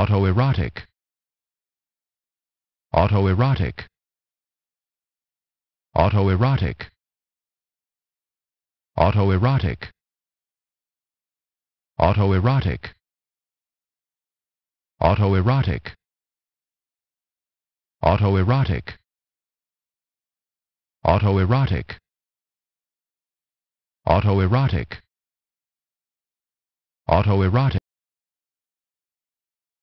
autoerotic autoerotic autoerotic autoerotic autoerotic autoerotic autoerotic autoerotic autoerotic autoerotic